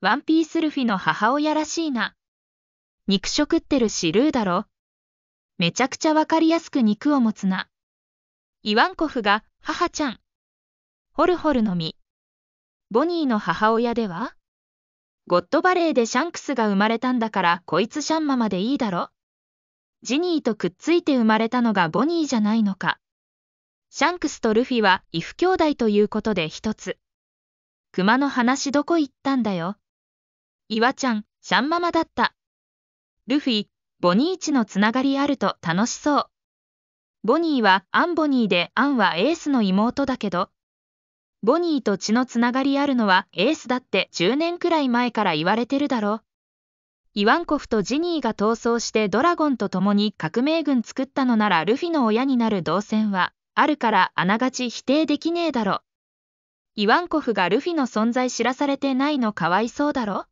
ワンピースルフィの母親らしいな。肉食ってるしルーだろ。めちゃくちゃわかりやすく肉を持つな。イワンコフが母ちゃん。ホルホルの実。ボニーの母親ではゴッドバレーでシャンクスが生まれたんだからこいつシャンマまでいいだろ。ジニーとくっついて生まれたのがボニーじゃないのか。シャンクスとルフィはイフ兄弟ということで一つ。熊の話どこ行ったんだよ。岩ちゃん、シャンママだった。ルフィ、ボニーチのつながりあると楽しそう。ボニーはアンボニーでアンはエースの妹だけど、ボニーと血のつながりあるのはエースだって10年くらい前から言われてるだろ。イワンコフとジニーが逃走してドラゴンと共に革命軍作ったのならルフィの親になる動線はあるからあながち否定できねえだろ。イワンコフがルフィの存在知らされてないのかわいそうだろ